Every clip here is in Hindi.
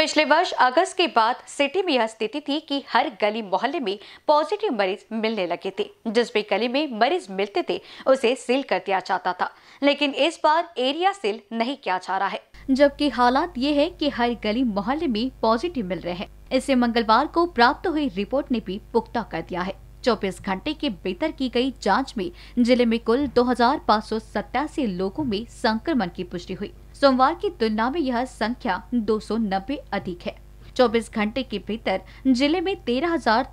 पिछले वर्ष अगस्त के बाद सिटी में यह स्थिति थी कि हर गली मोहल्ले में पॉजिटिव मरीज मिलने लगे थे जिस भी गली में मरीज मिलते थे उसे सील कर दिया जाता था लेकिन इस बार एरिया सील नहीं किया जा रहा है जबकि हालात ये है कि हर गली मोहल्ले में पॉजिटिव मिल रहे हैं इसे मंगलवार को प्राप्त हुई रिपोर्ट ने भी पुख्ता कर दिया है चौबीस घंटे के भीतर की गई जांच में जिले में कुल दो लोगों में संक्रमण की पुष्टि हुई सोमवार की तुलना में यह संख्या दो अधिक है 24 घंटे के भीतर जिले में तेरह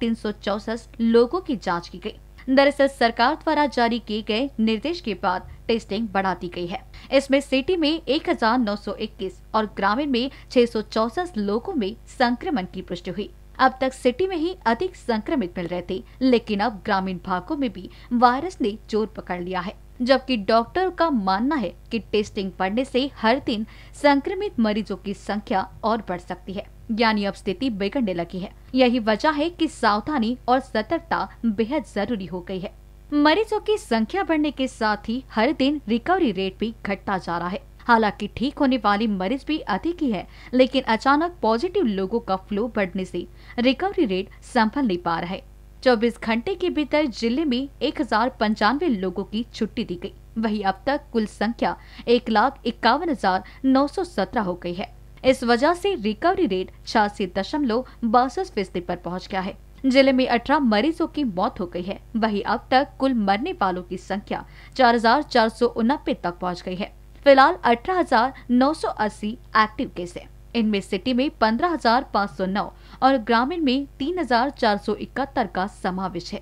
लोगों की जांच की गई। दरअसल सरकार द्वारा जारी किए गए निर्देश के बाद टेस्टिंग बढ़ा दी गई है इसमें सिटी में 1921 और ग्रामीण में छह लोगों में संक्रमण की पुष्टि हुई अब तक सिटी में ही अधिक संक्रमित मिल रहे थे लेकिन अब ग्रामीण भागों में भी वायरस ने जोर पकड़ लिया है जबकि डॉक्टर का मानना है कि टेस्टिंग बढ़ने से हर दिन संक्रमित मरीजों की संख्या और बढ़ सकती है यानी अब स्थिति बिगड़ने लगी है यही वजह है कि सावधानी और सतर्कता बेहद जरूरी हो गई है मरीजों की संख्या बढ़ने के साथ ही हर दिन रिकवरी रेट भी घटता जा रहा है हालांकि ठीक होने वाली मरीज भी अधिक ही है लेकिन अचानक पॉजिटिव लोगों का फ्लो बढ़ने से रिकवरी रेट संभल नहीं पा रहा है चौबीस घंटे के भीतर जिले में एक हजार पंचानवे लोगों की छुट्टी दी गई वहीं अब तक कुल संख्या एक लाख इक्यावन हजार नौ सौ सत्रह हो गई है इस वजह से रिकवरी रेट छियासी दशमलव बासठ फीसदी पर पहुंच गया है जिले में अठारह मरीजों की मौत हो गई है वहीं अब तक कुल मरने वालों की संख्या चार हजार चार सौ उनबे तक पहुँच गयी है फिलहाल अठारह हजार नौ सौ अस्सी एक्टिव केस है इनमें सिटी में 15,509 और ग्रामीण में इकहत्तर का समावेश है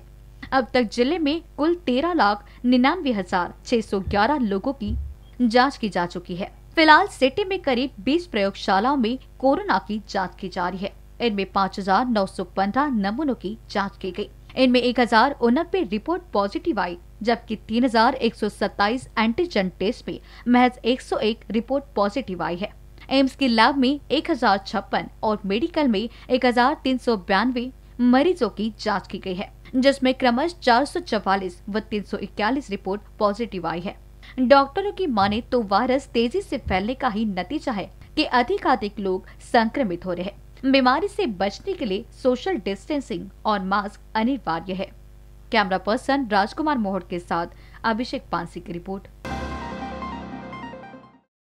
अब तक जिले में कुल तेरह लाख निन्यानवे हजार छह सौ ग्यारह लोगों की जांच की जा चुकी है फिलहाल सिटी में करीब 20 प्रयोगशालाओं में कोरोना की जांच की जा रही है इनमें 5,915 नमूनों की जांच की गई इनमें एक हजार रिपोर्ट पॉजिटिव आई जबकि 3,127 एंटीजन टेस्ट में महज 101 रिपोर्ट पॉजिटिव आई है एम्स के लैब में एक और मेडिकल में एक मरीजों की जांच की गई है जिसमें क्रमश 444 व 341 रिपोर्ट पॉजिटिव आई है डॉक्टरों की माने तो वायरस तेजी से फैलने का ही नतीजा है कि अधिकाधिक लोग संक्रमित हो रहे हैं बीमारी से बचने के लिए सोशल डिस्टेंसिंग और मास्क अनिवार्य है कैमरा पर्सन राजकुमार मोहर के साथ अभिषेक पांसी की रिपोर्ट